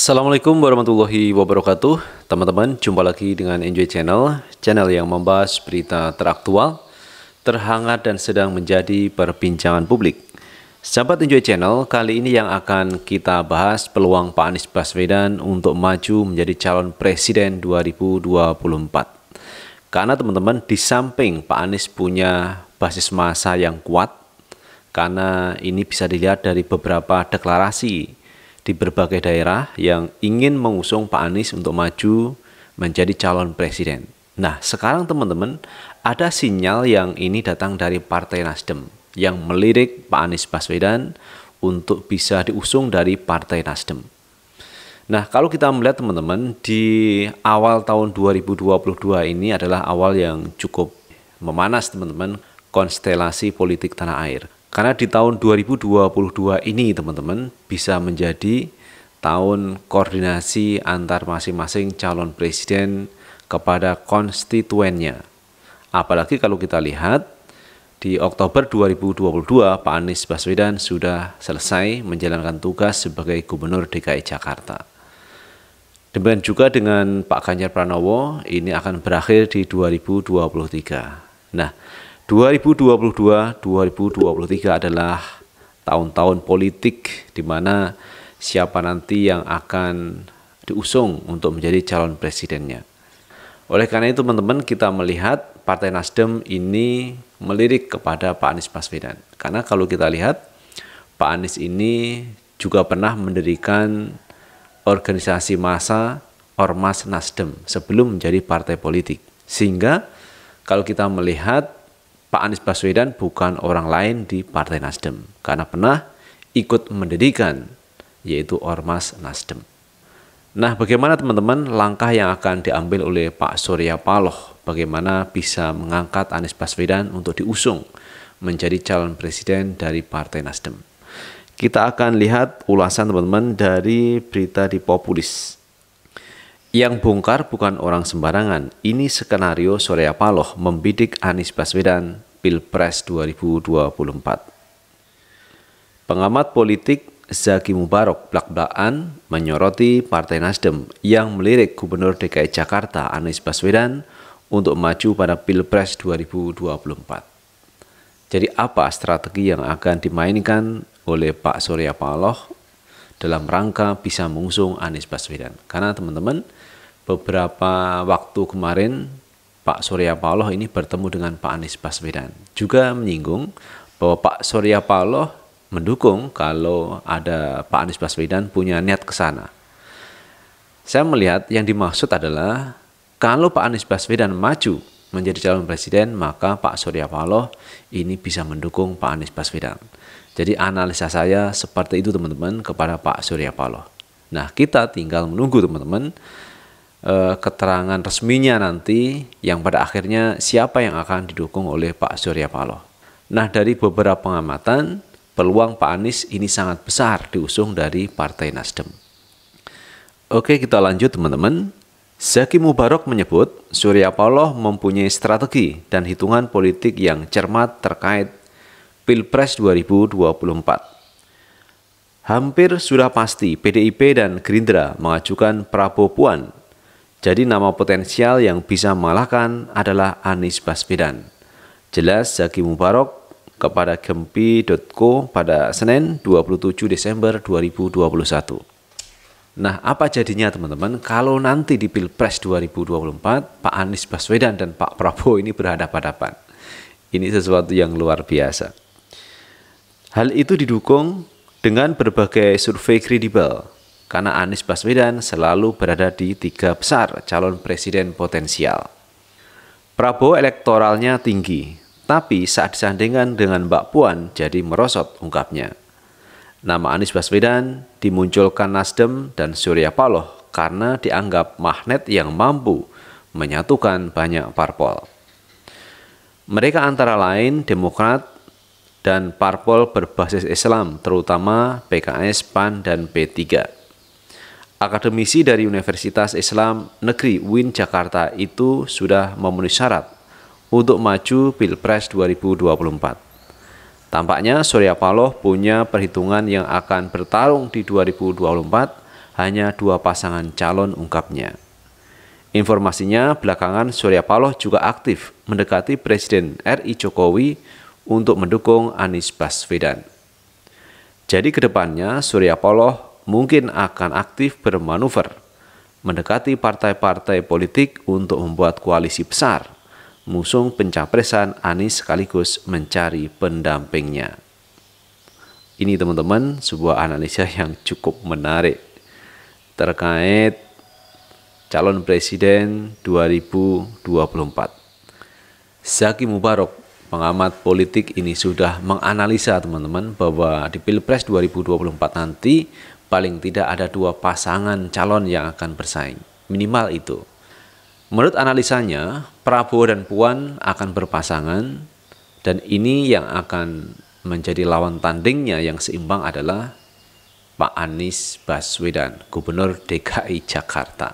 Assalamualaikum warahmatullahi wabarakatuh Teman-teman, jumpa lagi dengan Enjoy Channel Channel yang membahas berita teraktual Terhangat dan sedang menjadi perbincangan publik Sahabat Enjoy Channel, kali ini yang akan kita bahas peluang Pak Anies Baswedan untuk maju menjadi calon presiden 2024 karena teman-teman di samping Pak Anies punya basis masa yang kuat, karena ini bisa dilihat dari beberapa deklarasi di berbagai daerah yang ingin mengusung Pak Anies untuk maju menjadi calon presiden. Nah, sekarang teman-teman, ada sinyal yang ini datang dari Partai Nasdem yang melirik Pak Anies Baswedan untuk bisa diusung dari Partai Nasdem. Nah, kalau kita melihat teman-teman, di awal tahun 2022 ini adalah awal yang cukup memanas teman-teman konstelasi politik tanah air. Karena di tahun 2022 ini teman-teman bisa menjadi tahun koordinasi antar masing-masing calon presiden kepada konstituennya. Apalagi kalau kita lihat di Oktober 2022 Pak Anies Baswedan sudah selesai menjalankan tugas sebagai Gubernur DKI Jakarta. Demikian juga dengan Pak Ganjar Pranowo ini akan berakhir di 2023. Nah, 2022-2023 adalah tahun-tahun politik di mana siapa nanti yang akan diusung untuk menjadi calon presidennya. Oleh karena itu teman-teman kita melihat Partai Nasdem ini melirik kepada Pak Anies Baswedan. Karena kalau kita lihat Pak Anies ini juga pernah mendirikan organisasi massa Ormas Nasdem sebelum menjadi partai politik. Sehingga kalau kita melihat Pak Anies Baswedan bukan orang lain di Partai Nasdem karena pernah ikut mendirikan yaitu Ormas Nasdem. Nah, bagaimana teman-teman langkah yang akan diambil oleh Pak Surya Paloh bagaimana bisa mengangkat Anies Baswedan untuk diusung menjadi calon presiden dari Partai Nasdem. Kita akan lihat ulasan teman-teman dari berita di Populis. Yang bongkar bukan orang sembarangan. Ini skenario Surya Paloh membidik Anies Baswedan Pilpres 2024. Pengamat politik Zaki Mubarok blak-blakan menyoroti Partai Nasdem yang melirik Gubernur DKI Jakarta Anies Baswedan untuk maju pada Pilpres 2024. Jadi apa strategi yang akan dimainkan oleh Pak Surya Paloh dalam rangka bisa mengusung Anies Baswedan? Karena teman-teman, beberapa waktu kemarin Pak Surya Paloh ini bertemu dengan Pak Anies Baswedan. Juga menyinggung bahwa Pak Surya Paloh mendukung kalau ada Pak Anies Baswedan punya niat ke sana. Saya melihat yang dimaksud adalah kalau Pak Anies Baswedan maju menjadi calon presiden, maka Pak Surya Paloh ini bisa mendukung Pak Anies Baswedan. Jadi analisa saya seperti itu teman-teman kepada Pak Surya Paloh. Nah, kita tinggal menunggu teman-teman Eh, keterangan resminya nanti yang pada akhirnya siapa yang akan didukung oleh Pak Surya Paloh. Nah dari beberapa pengamatan peluang Pak Anies ini sangat besar diusung dari Partai Nasdem. Oke kita lanjut teman-teman. Zaki Mubarok menyebut Surya Paloh mempunyai strategi dan hitungan politik yang cermat terkait Pilpres 2024. Hampir sudah pasti PDIP dan Gerindra mengajukan Prabowo Puan jadi nama potensial yang bisa mengalahkan adalah Anies Baswedan. Jelas Zaki Mubarok kepada gempi.co pada Senin 27 Desember 2021. Nah, apa jadinya teman-teman kalau nanti di Pilpres 2024 Pak Anies Baswedan dan Pak Prabowo ini berhadapan-hadapan? Ini sesuatu yang luar biasa. Hal itu didukung dengan berbagai survei kredibel karena Anies Baswedan selalu berada di tiga besar calon presiden potensial. Prabowo elektoralnya tinggi, tapi saat disandingkan dengan Mbak Puan jadi merosot ungkapnya. Nama Anies Baswedan dimunculkan Nasdem dan Surya Paloh karena dianggap magnet yang mampu menyatukan banyak parpol. Mereka antara lain Demokrat dan parpol berbasis Islam, terutama PKS, PAN, dan P3 akademisi dari Universitas Islam Negeri UIN Jakarta itu sudah memenuhi syarat untuk maju Pilpres 2024. Tampaknya Surya Paloh punya perhitungan yang akan bertarung di 2024 hanya dua pasangan calon ungkapnya. Informasinya belakangan Surya Paloh juga aktif mendekati Presiden RI Jokowi untuk mendukung Anies Baswedan. Jadi kedepannya Surya Paloh mungkin akan aktif bermanuver mendekati partai-partai politik untuk membuat koalisi besar, musung pencapresan Anies sekaligus mencari pendampingnya. Ini teman-teman sebuah analisa yang cukup menarik terkait calon presiden 2024. Zaki Mubarok, pengamat politik ini sudah menganalisa teman-teman bahwa di Pilpres 2024 nanti paling tidak ada dua pasangan calon yang akan bersaing. Minimal itu. Menurut analisanya, Prabowo dan Puan akan berpasangan dan ini yang akan menjadi lawan tandingnya yang seimbang adalah Pak Anies Baswedan, Gubernur DKI Jakarta.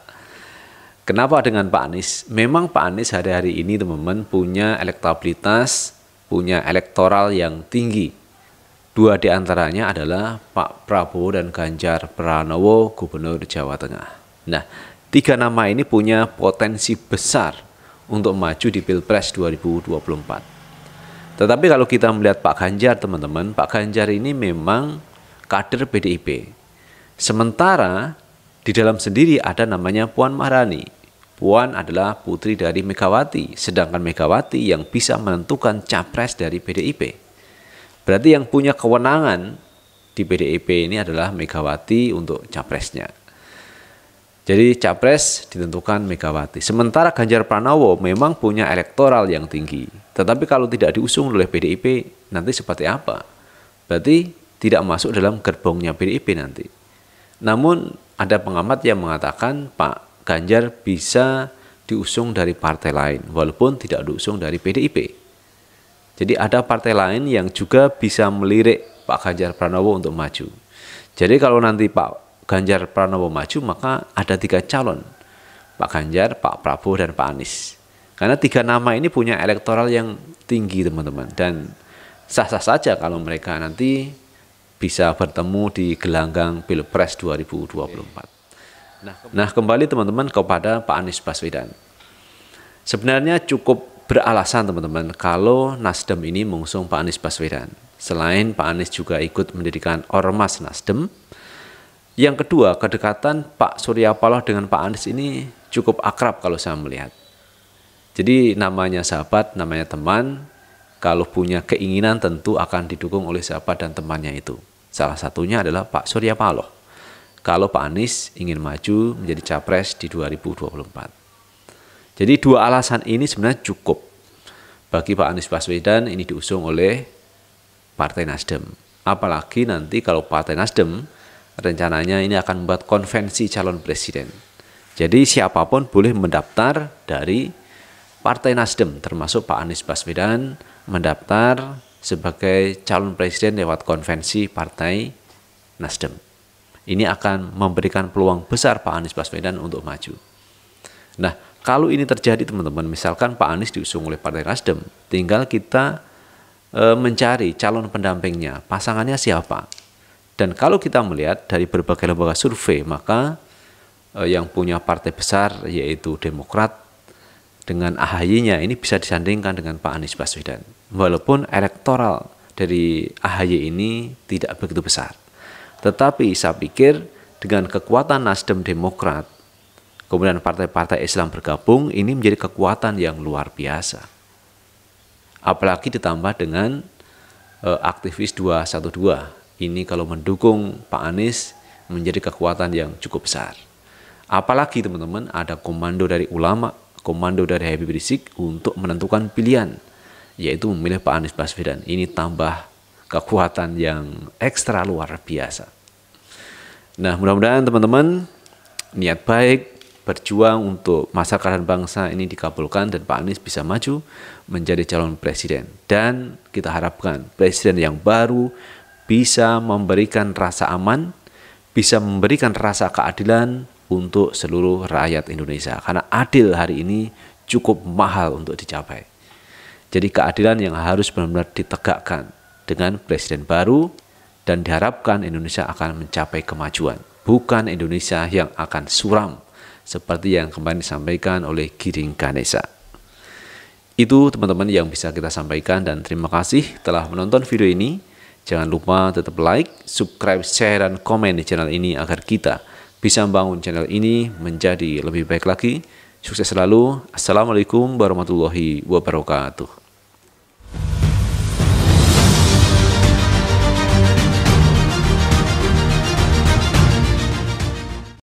Kenapa dengan Pak Anies? Memang Pak Anies hari-hari ini teman-teman punya elektabilitas, punya elektoral yang tinggi Dua di antaranya adalah Pak Prabowo dan Ganjar Pranowo, Gubernur Jawa Tengah. Nah, tiga nama ini punya potensi besar untuk maju di Pilpres 2024. Tetapi kalau kita melihat Pak Ganjar, teman-teman, Pak Ganjar ini memang kader PDIP. Sementara di dalam sendiri ada namanya Puan Maharani. Puan adalah putri dari Megawati, sedangkan Megawati yang bisa menentukan capres dari PDIP. Berarti yang punya kewenangan di PDIP ini adalah Megawati untuk capresnya. Jadi capres ditentukan Megawati. Sementara Ganjar Pranowo memang punya elektoral yang tinggi. Tetapi kalau tidak diusung oleh PDIP nanti seperti apa? Berarti tidak masuk dalam gerbongnya PDIP nanti. Namun ada pengamat yang mengatakan Pak Ganjar bisa diusung dari partai lain walaupun tidak diusung dari PDIP. Jadi ada partai lain yang juga bisa melirik Pak Ganjar Pranowo untuk maju. Jadi kalau nanti Pak Ganjar Pranowo maju maka ada tiga calon. Pak Ganjar, Pak Prabowo, dan Pak Anies. Karena tiga nama ini punya elektoral yang tinggi teman-teman. Dan sah-sah saja kalau mereka nanti bisa bertemu di gelanggang Pilpres 2024. Nah, kembali teman-teman kepada Pak Anies Baswedan. Sebenarnya cukup beralasan teman-teman kalau Nasdem ini mengusung Pak Anies Baswedan. Selain Pak Anies juga ikut mendirikan Ormas Nasdem. Yang kedua, kedekatan Pak Surya Paloh dengan Pak Anies ini cukup akrab kalau saya melihat. Jadi namanya sahabat, namanya teman, kalau punya keinginan tentu akan didukung oleh sahabat dan temannya itu. Salah satunya adalah Pak Surya Paloh. Kalau Pak Anies ingin maju menjadi capres di 2024. Jadi dua alasan ini sebenarnya cukup bagi Pak Anies Baswedan ini diusung oleh Partai Nasdem. Apalagi nanti kalau Partai Nasdem rencananya ini akan membuat konvensi calon presiden. Jadi siapapun boleh mendaftar dari Partai Nasdem termasuk Pak Anies Baswedan mendaftar sebagai calon presiden lewat konvensi Partai Nasdem. Ini akan memberikan peluang besar Pak Anies Baswedan untuk maju. Nah, kalau ini terjadi teman-teman, misalkan Pak Anies diusung oleh Partai Nasdem, tinggal kita e, mencari calon pendampingnya, pasangannya siapa. Dan kalau kita melihat dari berbagai lembaga survei, maka e, yang punya partai besar yaitu Demokrat dengan AHY-nya ini bisa disandingkan dengan Pak Anies Baswedan. Walaupun elektoral dari AHY ini tidak begitu besar. Tetapi saya pikir dengan kekuatan Nasdem Demokrat kemudian partai-partai Islam bergabung, ini menjadi kekuatan yang luar biasa. Apalagi ditambah dengan e, aktivis 212. Ini kalau mendukung Pak Anies menjadi kekuatan yang cukup besar. Apalagi teman-teman ada komando dari ulama, komando dari Habib Rizik untuk menentukan pilihan, yaitu memilih Pak Anies Baswedan. Ini tambah kekuatan yang ekstra luar biasa. Nah mudah-mudahan teman-teman niat baik, berjuang untuk masa dan bangsa ini dikabulkan dan Pak Anies bisa maju menjadi calon presiden. Dan kita harapkan presiden yang baru bisa memberikan rasa aman, bisa memberikan rasa keadilan untuk seluruh rakyat Indonesia. Karena adil hari ini cukup mahal untuk dicapai. Jadi keadilan yang harus benar-benar ditegakkan dengan presiden baru dan diharapkan Indonesia akan mencapai kemajuan. Bukan Indonesia yang akan suram seperti yang kemarin disampaikan oleh Giring Ganesa. Itu teman-teman yang bisa kita sampaikan dan terima kasih telah menonton video ini. Jangan lupa tetap like, subscribe, share, dan komen di channel ini agar kita bisa membangun channel ini menjadi lebih baik lagi. Sukses selalu. Assalamualaikum warahmatullahi wabarakatuh.